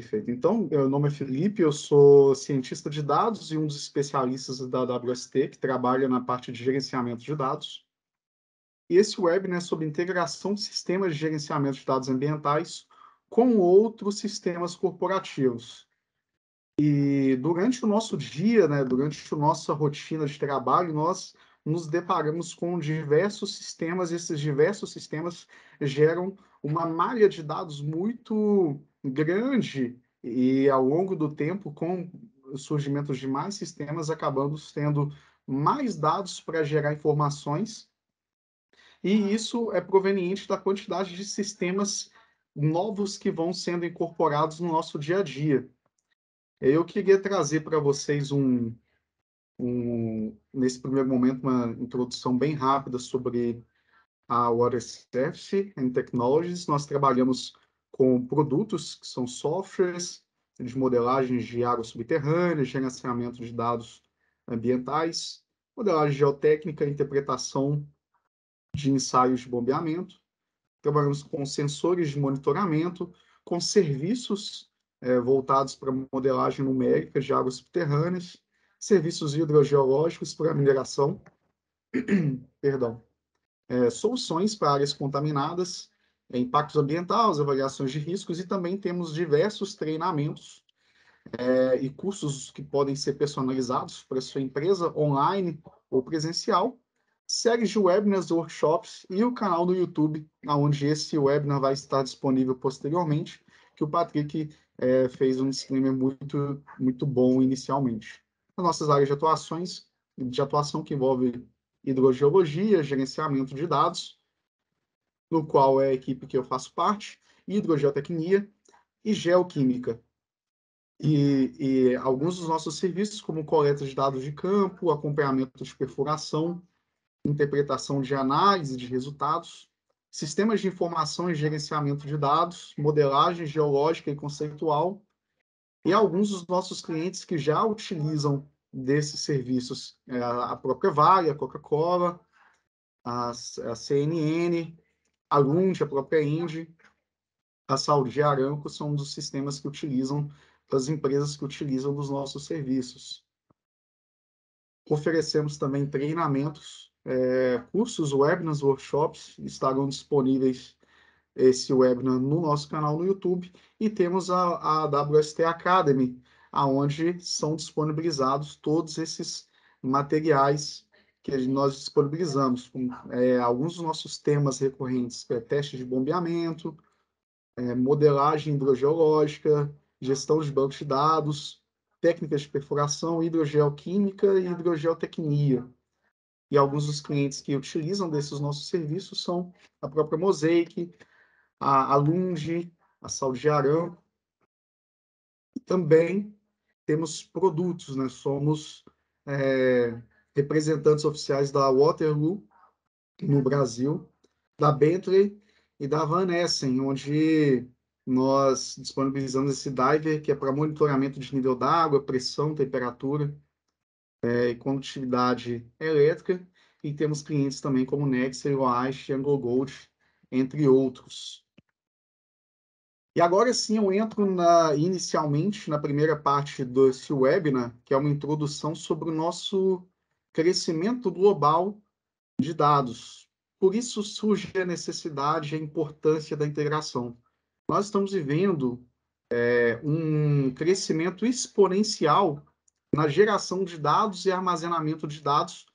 Perfeito. Então, meu nome é Felipe, eu sou cientista de dados e um dos especialistas da WST, que trabalha na parte de gerenciamento de dados. E esse webinar né, é sobre integração de sistemas de gerenciamento de dados ambientais com outros sistemas corporativos. E durante o nosso dia, né, durante a nossa rotina de trabalho, nós nos deparamos com diversos sistemas, e esses diversos sistemas geram uma malha de dados muito grande e ao longo do tempo, com surgimento de mais sistemas, acabamos tendo mais dados para gerar informações, e uhum. isso é proveniente da quantidade de sistemas novos que vão sendo incorporados no nosso dia a dia. Eu queria trazer para vocês um, um, nesse primeiro momento, uma introdução bem rápida sobre a WaterSafety and Technologies. Nós trabalhamos com produtos que são softwares de modelagens de águas subterrâneas, gerenciamento de dados ambientais, modelagem geotécnica, interpretação de ensaios de bombeamento. Trabalhamos com sensores de monitoramento, com serviços é, voltados para modelagem numérica de águas subterrâneas, serviços hidrogeológicos para mineração, perdão, é, soluções para áreas contaminadas, impactos ambientais, avaliações de riscos e também temos diversos treinamentos é, e cursos que podem ser personalizados para sua empresa online ou presencial, séries de webinars, workshops e o canal do YouTube, onde esse webinar vai estar disponível posteriormente, que o Patrick é, fez um disclaimer muito, muito bom inicialmente. As nossas áreas de atuações, de atuação que envolve hidrogeologia, gerenciamento de dados, no qual é a equipe que eu faço parte, hidrogeotecnia e geoquímica. E, e, alguns dos nossos serviços, como coleta de dados de campo, acompanhamento de perfuração, interpretação de análise de resultados, sistemas de informação e gerenciamento de dados, modelagem geológica e conceitual, e alguns dos nossos clientes que já utilizam desses serviços, é, a própria Vale, a Coca-Cola, a, a CNN, a Lund, a própria Indy, a Saúde Aramco são um dos sistemas que utilizam das empresas que utilizam os nossos serviços. Oferecemos também treinamentos, é, cursos, webinars, workshops, estarão disponíveis esse webinar no nosso canal no YouTube e temos a, a WST Academy, aonde são disponibilizados todos esses materiais que nós disponibilizamos com é, alguns dos nossos temas recorrentes, que é teste de bombeamento, é, modelagem hidrogeológica, gestão de bancos de dados, técnicas de perfuração, hidrogeoquímica e hidrogeotecnia. E alguns dos clientes que utilizam desses nossos serviços são a própria Mosaic, a, a Lunge, a Saúde E também temos produtos, né? Somos é, representantes oficiais da Waterloo, no Brasil, da Bentley e da Van Essen, onde nós disponibilizamos esse diver, que é para monitoramento de nível d'água, pressão, temperatura é, e condutividade elétrica, e temos clientes também como Nexer, Oash, Anglo Gold, entre outros. E agora sim eu entro na, inicialmente na primeira parte desse webinar, que é uma introdução sobre o nosso crescimento global de dados. Por isso surge a necessidade, a importância da integração. Nós estamos vivendo é, um crescimento exponencial na geração de dados e armazenamento de dados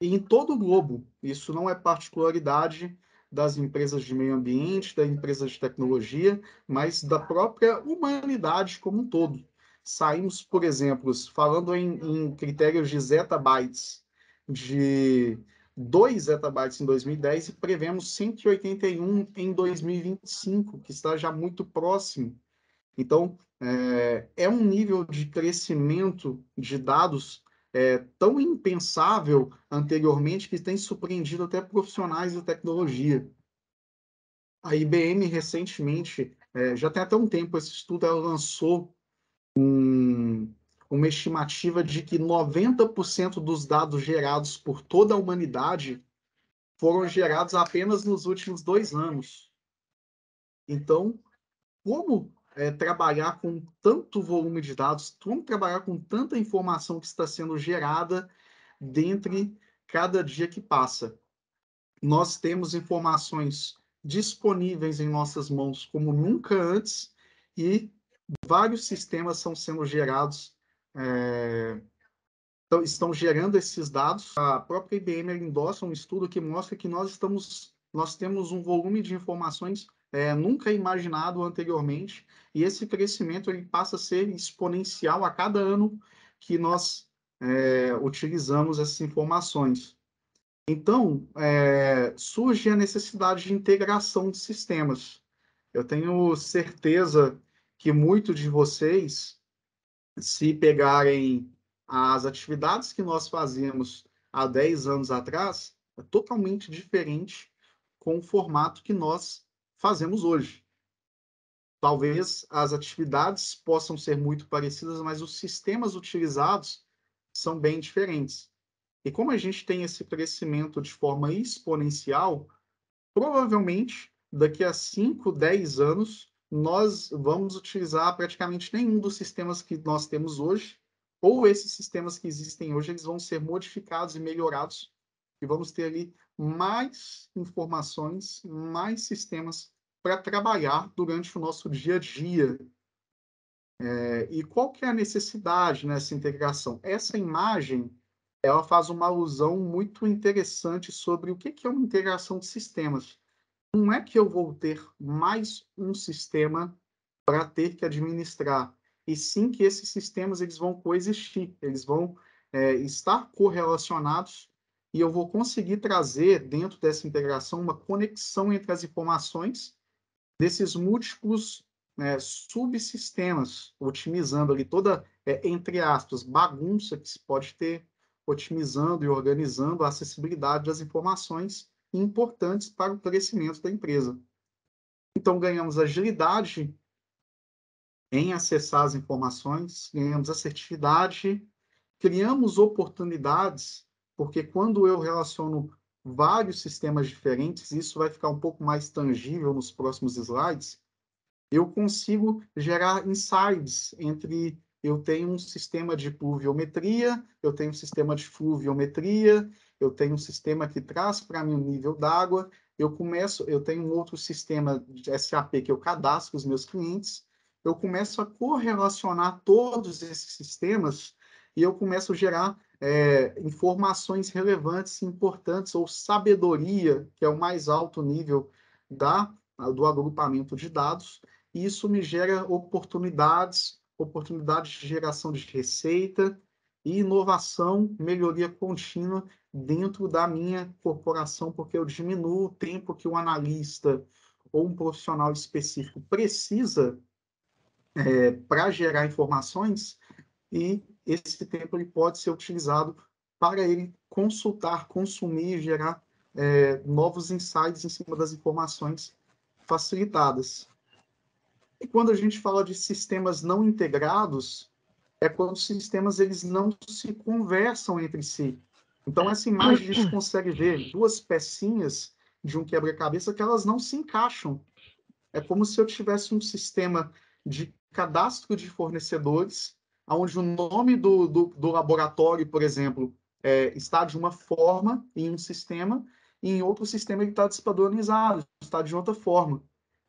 em todo o globo. Isso não é particularidade das empresas de meio ambiente, da empresa de tecnologia, mas da própria humanidade como um todo. Saímos, por exemplo, falando em, em critérios de zettabytes, de 2 zettabytes em 2010 e prevemos 181 em 2025, que está já muito próximo. Então, é, é um nível de crescimento de dados é, tão impensável anteriormente que tem surpreendido até profissionais da tecnologia. A IBM recentemente, é, já tem até um tempo esse estudo, ela lançou um, uma estimativa de que 90% dos dados gerados por toda a humanidade foram gerados apenas nos últimos dois anos. Então, como é, trabalhar com tanto volume de dados, como trabalhar com tanta informação que está sendo gerada dentre cada dia que passa? Nós temos informações disponíveis em nossas mãos como nunca antes e vários sistemas são sendo gerados é, então, estão gerando esses dados. A própria IBM endossa um estudo que mostra que nós estamos, nós temos um volume de informações é, nunca imaginado anteriormente e esse crescimento ele passa a ser exponencial a cada ano que nós é, utilizamos essas informações. Então é, surge a necessidade de integração de sistemas. Eu tenho certeza que muitos de vocês se pegarem as atividades que nós fazíamos há 10 anos atrás, é totalmente diferente com o formato que nós fazemos hoje. Talvez as atividades possam ser muito parecidas, mas os sistemas utilizados são bem diferentes. E como a gente tem esse crescimento de forma exponencial, provavelmente daqui a 5, 10 anos nós vamos utilizar praticamente nenhum dos sistemas que nós temos hoje, ou esses sistemas que existem hoje, eles vão ser modificados e melhorados, e vamos ter ali mais informações, mais sistemas para trabalhar durante o nosso dia a dia. É, e qual que é a necessidade nessa integração? Essa imagem, ela faz uma alusão muito interessante sobre o que, que é uma integração de sistemas não é que eu vou ter mais um sistema para ter que administrar, e sim que esses sistemas eles vão coexistir, eles vão é, estar correlacionados e eu vou conseguir trazer dentro dessa integração uma conexão entre as informações desses múltiplos é, subsistemas, otimizando ali toda, é, entre aspas, bagunça que se pode ter, otimizando e organizando a acessibilidade das informações importantes para o crescimento da empresa. Então, ganhamos agilidade em acessar as informações, ganhamos assertividade, criamos oportunidades, porque quando eu relaciono vários sistemas diferentes, isso vai ficar um pouco mais tangível nos próximos slides, eu consigo gerar insights entre eu tenho um sistema de pluviometria, eu tenho um sistema de fluviometria, eu tenho um sistema que traz para mim o um nível d'água, eu começo, eu tenho um outro sistema de SAP que eu cadastro os meus clientes, eu começo a correlacionar todos esses sistemas e eu começo a gerar é, informações relevantes, importantes, ou sabedoria, que é o mais alto nível da, do agrupamento de dados, e isso me gera oportunidades, oportunidades de geração de receita, e inovação, melhoria contínua dentro da minha corporação, porque eu diminuo o tempo que um analista ou um profissional específico precisa é, para gerar informações e esse tempo ele pode ser utilizado para ele consultar, consumir e gerar é, novos insights em cima das informações facilitadas. E quando a gente fala de sistemas não integrados, é quando os sistemas eles não se conversam entre si. Então, essa imagem a gente consegue ver duas pecinhas de um quebra-cabeça que elas não se encaixam. É como se eu tivesse um sistema de cadastro de fornecedores, onde o nome do, do, do laboratório, por exemplo, é, está de uma forma em um sistema, e em outro sistema ele está despadronizado, está de outra forma.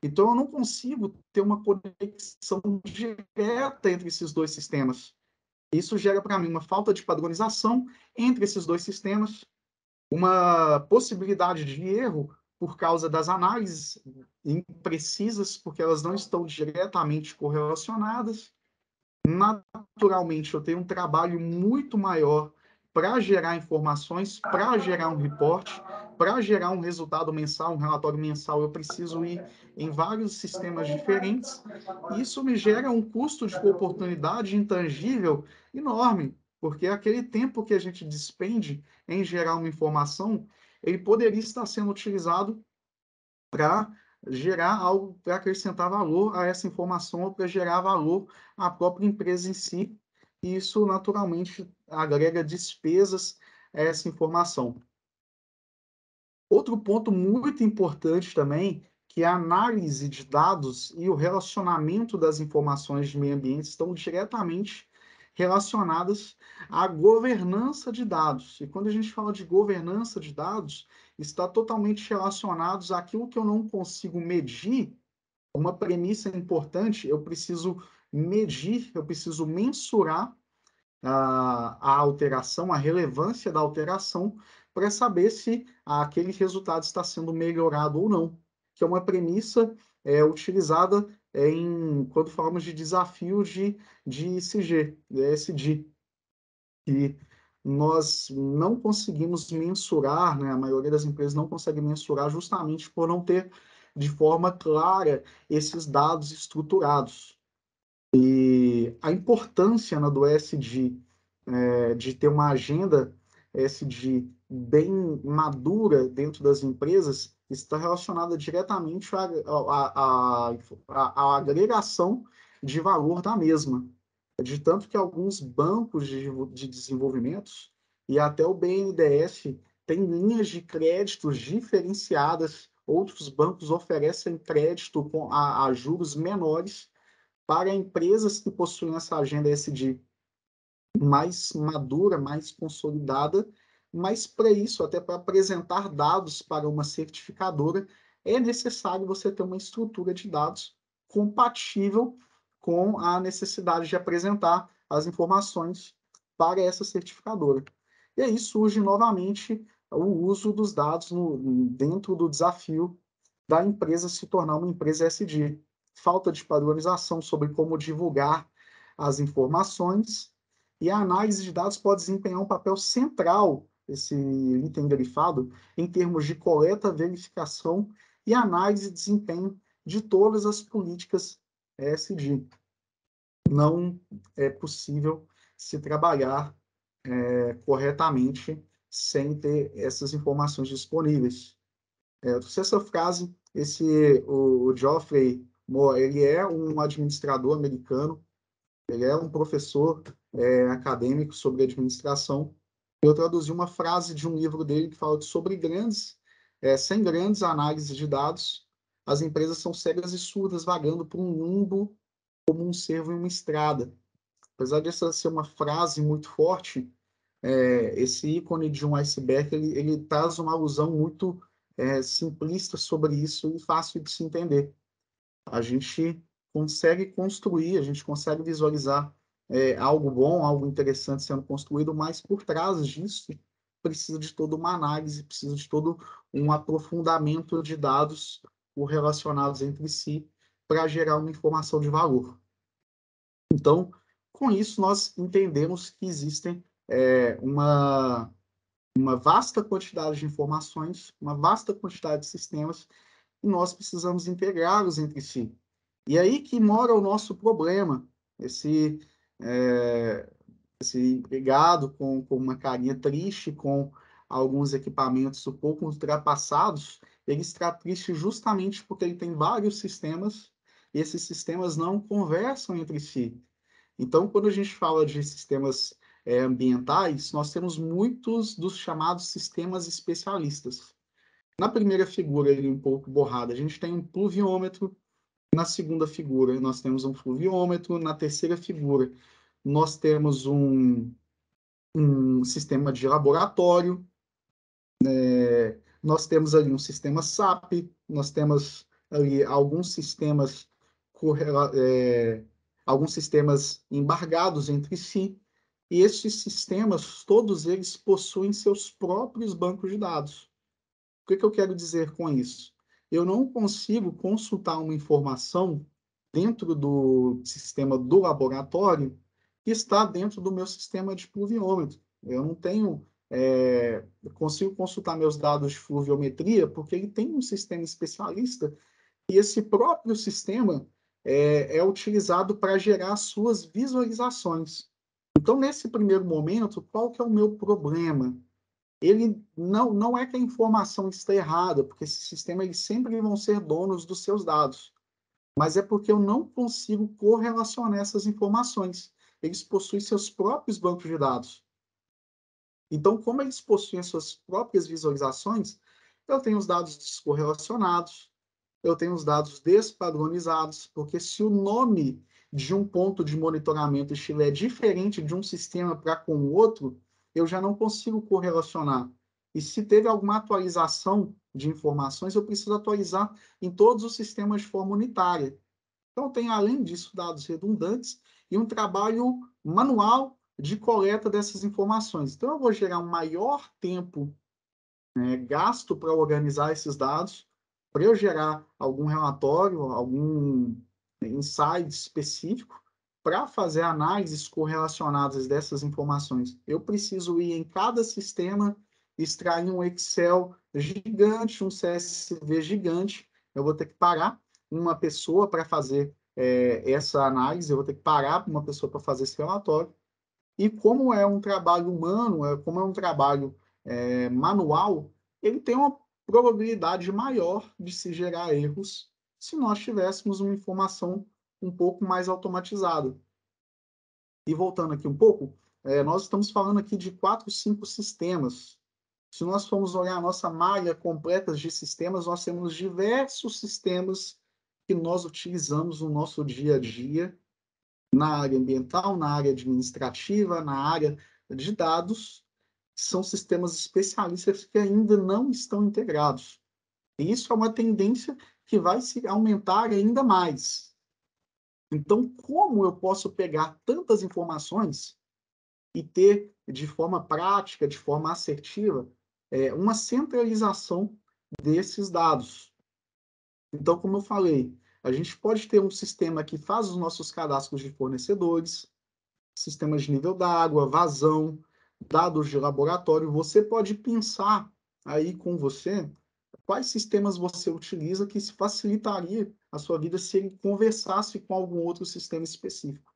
Então, eu não consigo ter uma conexão direta entre esses dois sistemas. Isso gera para mim uma falta de padronização entre esses dois sistemas, uma possibilidade de erro por causa das análises imprecisas, porque elas não estão diretamente correlacionadas. Naturalmente, eu tenho um trabalho muito maior para gerar informações, para gerar um reporte, para gerar um resultado mensal, um relatório mensal, eu preciso ir em vários sistemas diferentes. Isso me gera um custo de oportunidade intangível enorme, porque aquele tempo que a gente despende em gerar uma informação, ele poderia estar sendo utilizado para gerar algo, para acrescentar valor a essa informação ou para gerar valor à própria empresa em si. E isso, naturalmente, agrega despesas a essa informação. Outro ponto muito importante também, que é a análise de dados e o relacionamento das informações de meio ambiente estão diretamente relacionadas à governança de dados. E quando a gente fala de governança de dados, está totalmente relacionados àquilo que eu não consigo medir. Uma premissa importante, eu preciso medir, eu preciso mensurar a, ah, a alteração, a relevância da alteração, para saber se aquele resultado está sendo melhorado ou não, que é uma premissa é, utilizada é, em, quando falamos de desafios de, de ICG, de ESG, que nós não conseguimos mensurar, né? a maioria das empresas não consegue mensurar justamente por não ter de forma clara esses dados estruturados. E a importância né, do SD é, de ter uma agenda SD bem madura dentro das empresas está relacionada diretamente à, à, a agregação de valor da mesma. De tanto que alguns bancos de, de desenvolvimentos e até o BNDES tem linhas de créditos diferenciadas, outros bancos oferecem crédito com, a, a juros menores para empresas que possuem essa agenda SD mais madura, mais consolidada mas para isso, até para apresentar dados para uma certificadora, é necessário você ter uma estrutura de dados compatível com a necessidade de apresentar as informações para essa certificadora. E aí surge novamente o uso dos dados no, dentro do desafio da empresa se tornar uma empresa SD. Falta de padronização sobre como divulgar as informações e a análise de dados pode desempenhar um papel central esse item grifado, em termos de coleta, verificação e análise de desempenho de todas as políticas ESG. Não é possível se trabalhar é, corretamente sem ter essas informações disponíveis. É, eu trouxe essa frase, esse, o, o Geoffrey Moore, ele é um administrador americano, ele é um professor é, acadêmico sobre administração, eu traduzi uma frase de um livro dele que fala sobre grandes, é, sem grandes análises de dados, as empresas são cegas e surdas vagando por um limbo como um cervo em uma estrada. Apesar de essa ser uma frase muito forte, é, esse ícone de um iceberg ele, ele traz uma alusão muito é, simplista sobre isso e fácil de se entender. A gente consegue construir, a gente consegue visualizar é, algo bom, algo interessante sendo construído, mas por trás disso precisa de toda uma análise, precisa de todo um aprofundamento de dados correlacionados entre si para gerar uma informação de valor. Então, com isso, nós entendemos que existem é, uma, uma vasta quantidade de informações, uma vasta quantidade de sistemas, e nós precisamos integrá-los entre si. E é aí que mora o nosso problema, esse é, assim, brigado com, com uma carinha triste, com alguns equipamentos um pouco ultrapassados, ele está triste justamente porque ele tem vários sistemas e esses sistemas não conversam entre si. Então, quando a gente fala de sistemas é, ambientais, nós temos muitos dos chamados sistemas especialistas. Na primeira figura, ali um pouco borrada, a gente tem um pluviômetro, na segunda figura, nós temos um fluviômetro. Na terceira figura, nós temos um, um sistema de laboratório. É, nós temos ali um sistema SAP. Nós temos ali alguns sistemas, é, alguns sistemas embargados entre si. E esses sistemas, todos eles possuem seus próprios bancos de dados. O que, que eu quero dizer com isso? eu não consigo consultar uma informação dentro do sistema do laboratório que está dentro do meu sistema de pluviômetro. Eu não tenho, é, eu consigo consultar meus dados de fluviometria porque ele tem um sistema especialista e esse próprio sistema é, é utilizado para gerar suas visualizações. Então, nesse primeiro momento, qual que é o meu problema? ele não, não é que a informação está errada, porque esse sistema eles sempre vão ser donos dos seus dados, mas é porque eu não consigo correlacionar essas informações. Eles possuem seus próprios bancos de dados. Então, como eles possuem suas próprias visualizações, eu tenho os dados descorrelacionados, eu tenho os dados despadronizados, porque se o nome de um ponto de monitoramento estiver é diferente de um sistema para com o outro, eu já não consigo correlacionar. E se teve alguma atualização de informações, eu preciso atualizar em todos os sistemas de forma unitária. Então, tem, além disso, dados redundantes e um trabalho manual de coleta dessas informações. Então, eu vou gerar um maior tempo né, gasto para organizar esses dados, para eu gerar algum relatório, algum insight específico, para fazer análises correlacionadas dessas informações, eu preciso ir em cada sistema, extrair um Excel gigante, um CSV gigante, eu vou ter que parar uma pessoa para fazer é, essa análise, eu vou ter que parar uma pessoa para fazer esse relatório. E como é um trabalho humano, é, como é um trabalho é, manual, ele tem uma probabilidade maior de se gerar erros se nós tivéssemos uma informação um pouco mais automatizado. E voltando aqui um pouco, é, nós estamos falando aqui de quatro, cinco sistemas. Se nós formos olhar a nossa malha completa de sistemas, nós temos diversos sistemas que nós utilizamos no nosso dia a dia, na área ambiental, na área administrativa, na área de dados, são sistemas especialistas que ainda não estão integrados. E isso é uma tendência que vai se aumentar ainda mais. Então, como eu posso pegar tantas informações e ter, de forma prática, de forma assertiva, é, uma centralização desses dados? Então, como eu falei, a gente pode ter um sistema que faz os nossos cadastros de fornecedores, sistemas de nível d'água, vazão, dados de laboratório. Você pode pensar aí com você quais sistemas você utiliza que facilitaria a sua vida se ele conversasse com algum outro sistema específico.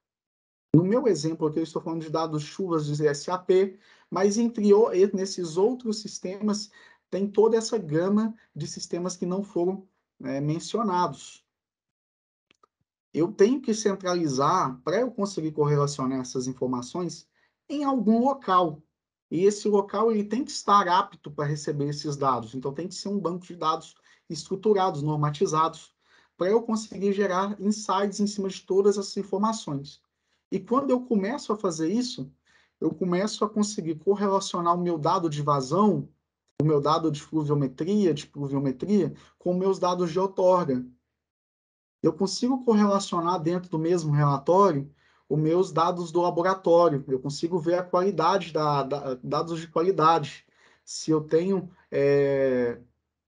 No meu exemplo aqui, eu estou falando de dados chuvas de SAP, mas entre nesses outros sistemas tem toda essa gama de sistemas que não foram né, mencionados. Eu tenho que centralizar, para eu conseguir correlacionar essas informações, em algum local. E esse local ele tem que estar apto para receber esses dados. Então, tem que ser um banco de dados estruturados, normatizados, para eu conseguir gerar insights em cima de todas essas informações. E quando eu começo a fazer isso, eu começo a conseguir correlacionar o meu dado de vazão, o meu dado de fluviometria, de pluviometria, com meus dados de outorga. Eu consigo correlacionar dentro do mesmo relatório os meus dados do laboratório, eu consigo ver a qualidade da, da dados de qualidade, se eu tenho é,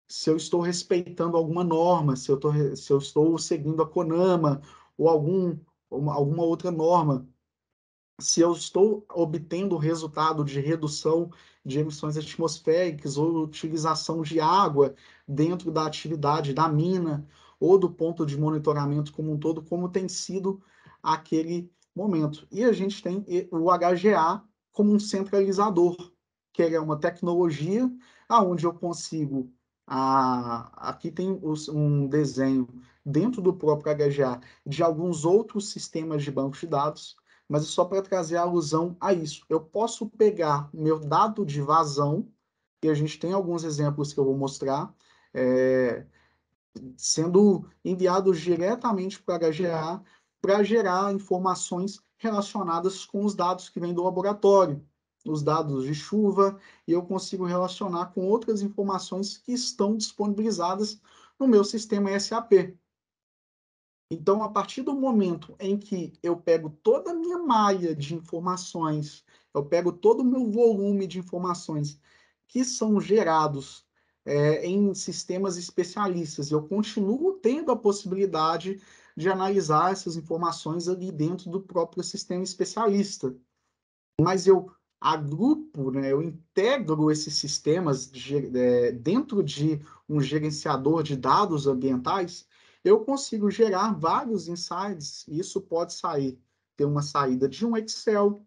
se eu estou respeitando alguma norma, se eu, tô, se eu estou seguindo a CONAMA ou algum, uma, alguma outra norma, se eu estou obtendo resultado de redução de emissões atmosféricas ou utilização de água dentro da atividade da mina ou do ponto de monitoramento como um todo, como tem sido aquele momento. E a gente tem o HGA como um centralizador, que é uma tecnologia aonde eu consigo a, aqui tem um desenho dentro do próprio HGA de alguns outros sistemas de banco de dados, mas é só para trazer alusão a isso. Eu posso pegar meu dado de vazão, e a gente tem alguns exemplos que eu vou mostrar, é, sendo enviados diretamente para o HGA para gerar informações relacionadas com os dados que vêm do laboratório, os dados de chuva, e eu consigo relacionar com outras informações que estão disponibilizadas no meu sistema SAP. Então, a partir do momento em que eu pego toda a minha malha de informações, eu pego todo o meu volume de informações que são gerados é, em sistemas especialistas, eu continuo tendo a possibilidade de analisar essas informações ali dentro do próprio sistema especialista. Mas eu agrupo, né, eu integro esses sistemas de, é, dentro de um gerenciador de dados ambientais, eu consigo gerar vários insights. Isso pode sair, ter uma saída de um Excel,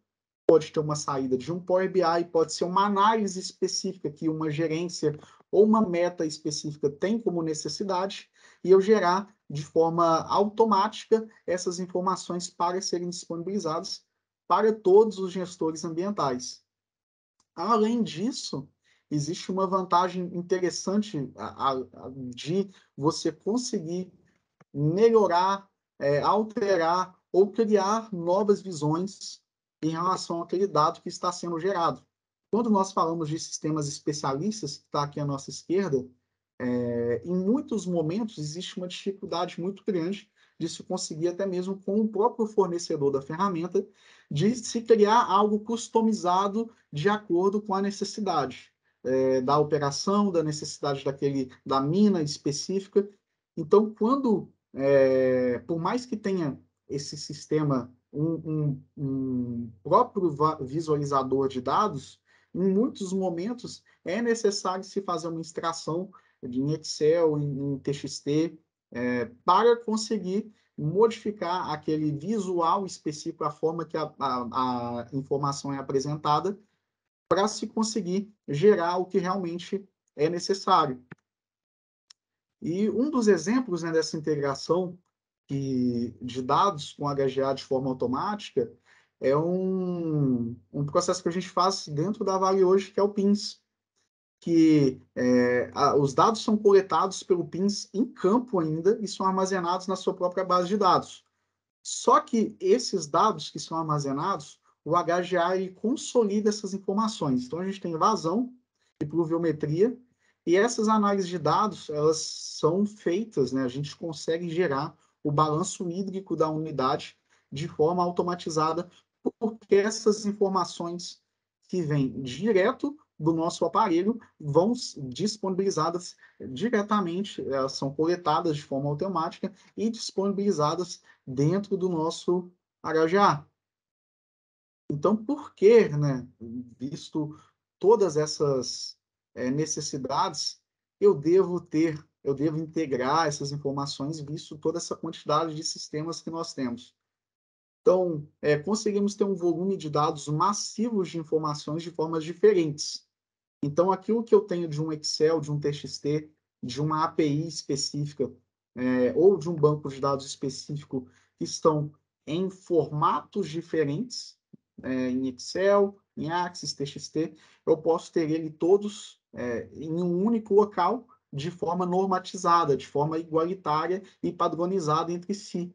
pode ter uma saída de um Power BI, pode ser uma análise específica que uma gerência ou uma meta específica tem como necessidade, e eu gerar de forma automática essas informações para serem disponibilizadas para todos os gestores ambientais. Além disso, existe uma vantagem interessante a, a, de você conseguir melhorar, é, alterar ou criar novas visões em relação àquele dado que está sendo gerado. Quando nós falamos de sistemas especialistas, que está aqui à nossa esquerda, é, em muitos momentos existe uma dificuldade muito grande de se conseguir até mesmo com o próprio fornecedor da ferramenta, de se criar algo customizado de acordo com a necessidade é, da operação, da necessidade daquele da mina específica. Então, quando, é, por mais que tenha esse sistema um, um, um próprio visualizador de dados, em muitos momentos é necessário se fazer uma extração em Excel, em, em TXT, é, para conseguir modificar aquele visual específico, a forma que a, a, a informação é apresentada, para se conseguir gerar o que realmente é necessário. E um dos exemplos né, dessa integração que, de dados com HGA de forma automática é um, um processo que a gente faz dentro da Vale hoje, que é o PINS que é, a, os dados são coletados pelo PINS em campo ainda e são armazenados na sua própria base de dados. Só que esses dados que são armazenados, o HGA ele consolida essas informações. Então, a gente tem vazão e pluviometria, e essas análises de dados, elas são feitas, né? a gente consegue gerar o balanço hídrico da unidade de forma automatizada, porque essas informações que vêm direto do nosso aparelho vão disponibilizadas diretamente, elas eh, são coletadas de forma automática e disponibilizadas dentro do nosso HGA. Então, por que, né, visto todas essas é, necessidades, eu devo ter, eu devo integrar essas informações, visto toda essa quantidade de sistemas que nós temos? Então, é, conseguimos ter um volume de dados massivos de informações de formas diferentes. Então, aquilo que eu tenho de um Excel, de um TXT, de uma API específica, é, ou de um banco de dados específico, que estão em formatos diferentes, é, em Excel, em Axis, TXT, eu posso ter ele todos é, em um único local, de forma normatizada, de forma igualitária e padronizada entre si.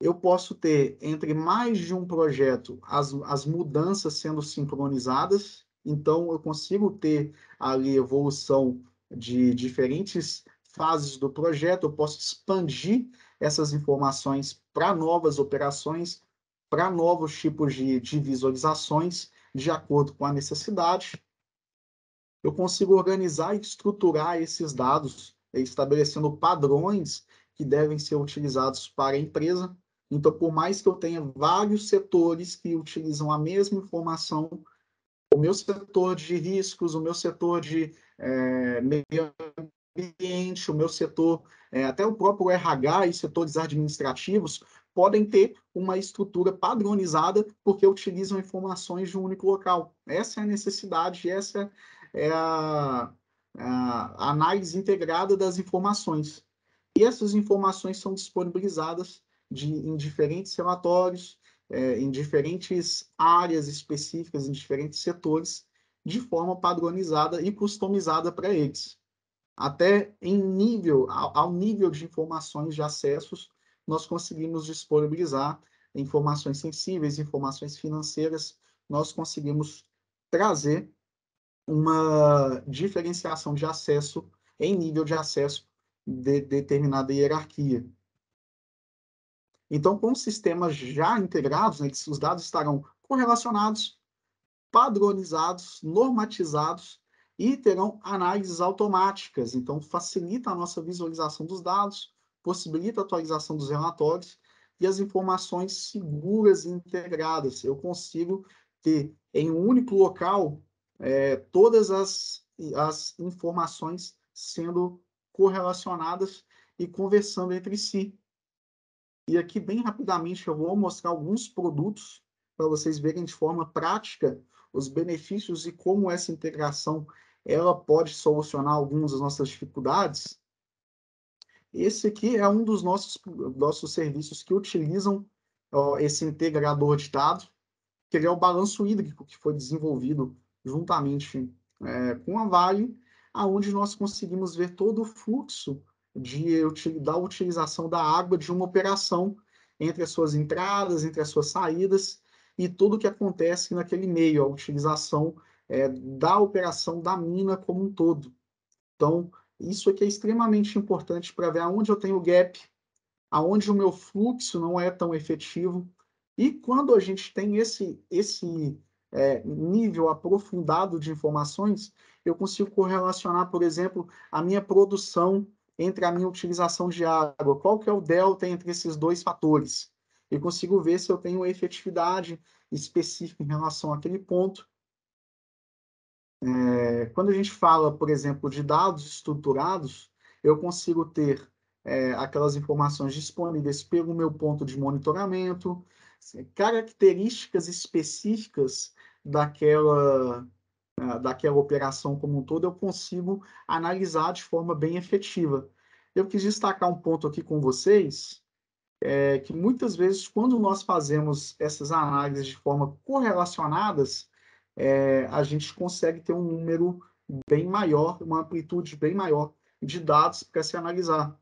Eu posso ter entre mais de um projeto as, as mudanças sendo sincronizadas então, eu consigo ter ali evolução de diferentes fases do projeto, eu posso expandir essas informações para novas operações, para novos tipos de, de visualizações, de acordo com a necessidade. Eu consigo organizar e estruturar esses dados, estabelecendo padrões que devem ser utilizados para a empresa. Então, por mais que eu tenha vários setores que utilizam a mesma informação, o meu setor de riscos, o meu setor de é, meio ambiente, o meu setor, é, até o próprio RH e setores administrativos podem ter uma estrutura padronizada porque utilizam informações de um único local. Essa é a necessidade, essa é a, a análise integrada das informações. E essas informações são disponibilizadas de, em diferentes relatórios, é, em diferentes áreas específicas, em diferentes setores, de forma padronizada e customizada para eles. Até em nível, ao, ao nível de informações de acessos, nós conseguimos disponibilizar informações sensíveis, informações financeiras, nós conseguimos trazer uma diferenciação de acesso em nível de acesso de determinada hierarquia. Então, com sistemas já integrados, né, que os dados estarão correlacionados, padronizados, normatizados e terão análises automáticas. Então, facilita a nossa visualização dos dados, possibilita a atualização dos relatórios e as informações seguras e integradas. Eu consigo ter em um único local é, todas as, as informações sendo correlacionadas e conversando entre si. E aqui, bem rapidamente, eu vou mostrar alguns produtos para vocês verem de forma prática os benefícios e como essa integração ela pode solucionar algumas das nossas dificuldades. Esse aqui é um dos nossos, nossos serviços que utilizam ó, esse integrador de dados, que é o balanço hídrico que foi desenvolvido juntamente é, com a Vale, aonde nós conseguimos ver todo o fluxo de, da utilização da água de uma operação entre as suas entradas, entre as suas saídas e tudo o que acontece naquele meio, a utilização é, da operação da mina como um todo. Então, isso aqui é extremamente importante para ver aonde eu tenho gap, aonde o meu fluxo não é tão efetivo. E quando a gente tem esse, esse é, nível aprofundado de informações, eu consigo correlacionar, por exemplo, a minha produção entre a minha utilização de água, qual que é o delta entre esses dois fatores. Eu consigo ver se eu tenho efetividade específica em relação àquele ponto. É, quando a gente fala, por exemplo, de dados estruturados, eu consigo ter é, aquelas informações disponíveis pelo meu ponto de monitoramento, características específicas daquela daquela operação como um todo, eu consigo analisar de forma bem efetiva. Eu quis destacar um ponto aqui com vocês, é, que muitas vezes, quando nós fazemos essas análises de forma correlacionadas, é, a gente consegue ter um número bem maior, uma amplitude bem maior de dados para se analisar.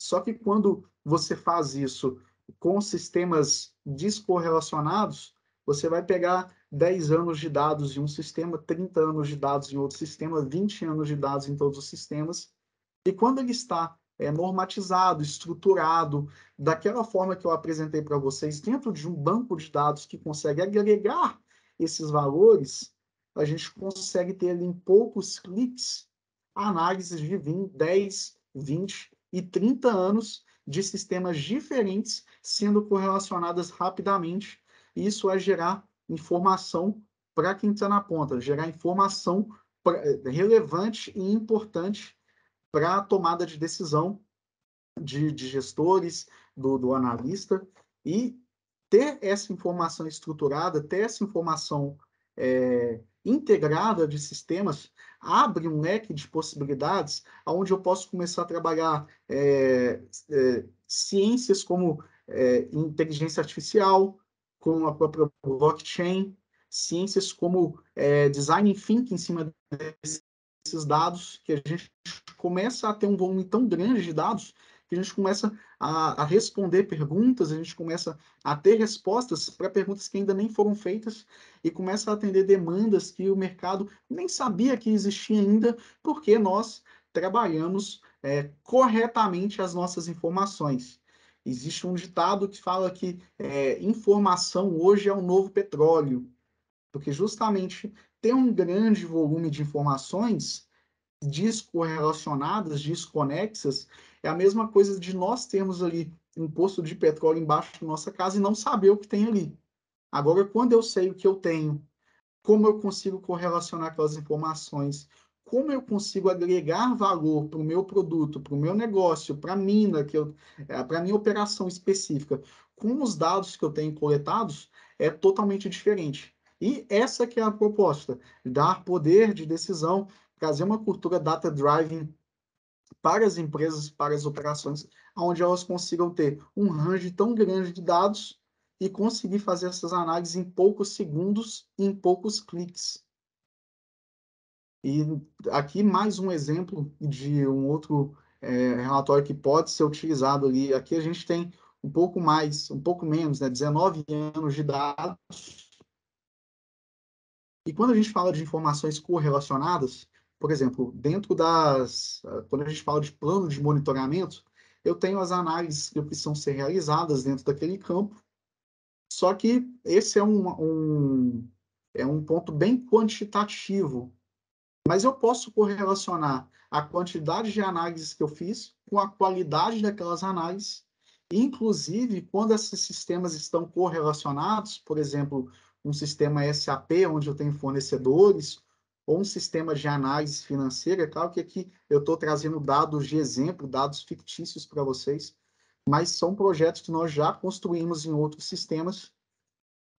Só que quando você faz isso com sistemas descorrelacionados, você vai pegar 10 anos de dados em um sistema, 30 anos de dados em outro sistema, 20 anos de dados em todos os sistemas. E quando ele está é, normatizado, estruturado, daquela forma que eu apresentei para vocês, dentro de um banco de dados que consegue agregar esses valores, a gente consegue ter ali, em poucos cliques análises de 20, 10, 20 e 30 anos de sistemas diferentes sendo correlacionadas rapidamente. Isso vai gerar informação para quem está na ponta, gerar informação pra, eh, relevante e importante para a tomada de decisão de, de gestores, do, do analista, e ter essa informação estruturada, ter essa informação é, integrada de sistemas, abre um leque de possibilidades onde eu posso começar a trabalhar é, é, ciências como inteligência artificial, com a própria blockchain, ciências como é, design thinking em cima desses dados, que a gente começa a ter um volume tão grande de dados que a gente começa a, a responder perguntas, a gente começa a ter respostas para perguntas que ainda nem foram feitas e começa a atender demandas que o mercado nem sabia que existia ainda, porque nós trabalhamos é, corretamente as nossas informações. Existe um ditado que fala que é, informação hoje é o novo petróleo, porque justamente ter um grande volume de informações descorrelacionadas, desconexas, é a mesma coisa de nós termos ali um poço de petróleo embaixo da nossa casa e não saber o que tem ali. Agora, quando eu sei o que eu tenho, como eu consigo correlacionar aquelas informações, como eu consigo agregar valor para o meu produto, para o meu negócio, para a mina, né, é, para a minha operação específica, com os dados que eu tenho coletados, é totalmente diferente. E essa que é a proposta, dar poder de decisão, trazer uma cultura data driving para as empresas, para as operações, onde elas consigam ter um range tão grande de dados e conseguir fazer essas análises em poucos segundos, em poucos cliques. E aqui mais um exemplo de um outro é, relatório que pode ser utilizado ali. Aqui a gente tem um pouco mais, um pouco menos, né, 19 anos de dados. E quando a gente fala de informações correlacionadas, por exemplo, dentro das, quando a gente fala de plano de monitoramento, eu tenho as análises que precisam ser realizadas dentro daquele campo. Só que esse é um, um é um ponto bem quantitativo mas eu posso correlacionar a quantidade de análises que eu fiz com a qualidade daquelas análises. Inclusive, quando esses sistemas estão correlacionados, por exemplo, um sistema SAP, onde eu tenho fornecedores, ou um sistema de análise financeira, é claro que aqui eu estou trazendo dados de exemplo, dados fictícios para vocês, mas são projetos que nós já construímos em outros sistemas,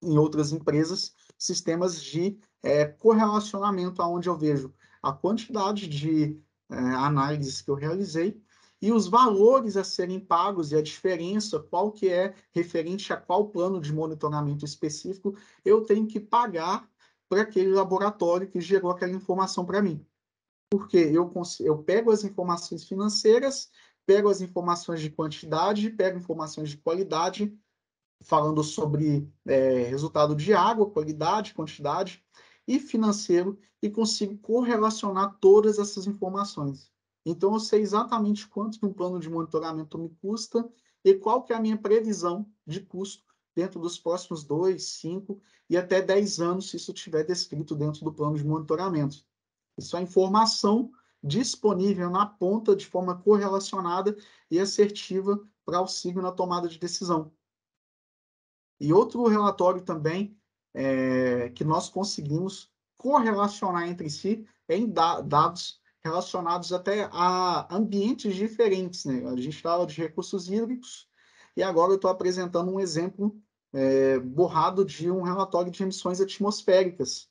em outras empresas, sistemas de é, correlacionamento, onde eu vejo a quantidade de é, análises que eu realizei e os valores a serem pagos e a diferença, qual que é referente a qual plano de monitoramento específico eu tenho que pagar para aquele laboratório que gerou aquela informação para mim. Porque eu, eu pego as informações financeiras, pego as informações de quantidade, pego informações de qualidade, falando sobre é, resultado de água, qualidade, quantidade, e financeiro e consigo correlacionar todas essas informações. Então, eu sei exatamente quanto que um plano de monitoramento me custa e qual que é a minha previsão de custo dentro dos próximos dois, cinco e até dez anos, se isso estiver descrito dentro do plano de monitoramento. Isso é informação disponível na ponta de forma correlacionada e assertiva para auxílio na tomada de decisão. E outro relatório também é, que nós conseguimos correlacionar entre si em da dados relacionados até a ambientes diferentes. Né? A gente estava de recursos hídricos e agora eu estou apresentando um exemplo é, borrado de um relatório de emissões atmosféricas.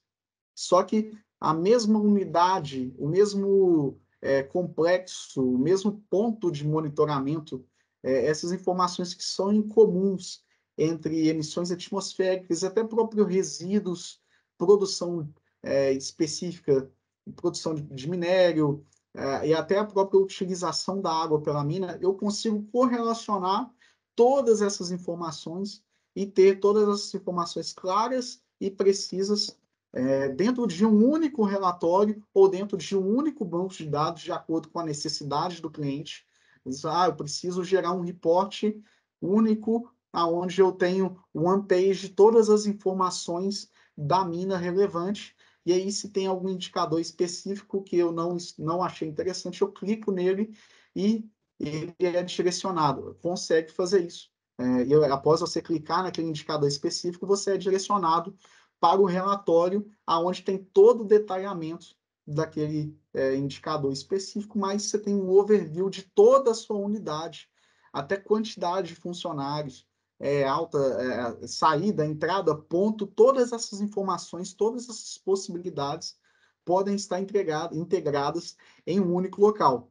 Só que a mesma unidade, o mesmo é, complexo, o mesmo ponto de monitoramento, é, essas informações que são incomuns, entre emissões atmosféricas, até próprios resíduos, produção é, específica, produção de, de minério, é, e até a própria utilização da água pela mina, eu consigo correlacionar todas essas informações e ter todas essas informações claras e precisas é, dentro de um único relatório ou dentro de um único banco de dados, de acordo com a necessidade do cliente. Ah, eu preciso gerar um reporte único aonde eu tenho one page de todas as informações da mina relevante. E aí, se tem algum indicador específico que eu não, não achei interessante, eu clico nele e ele é direcionado. Consegue fazer isso. É, após você clicar naquele indicador específico, você é direcionado para o relatório, aonde tem todo o detalhamento daquele é, indicador específico, mas você tem um overview de toda a sua unidade, até quantidade de funcionários, é, alta, é, é, saída, entrada, ponto, todas essas informações, todas essas possibilidades podem estar integradas em um único local.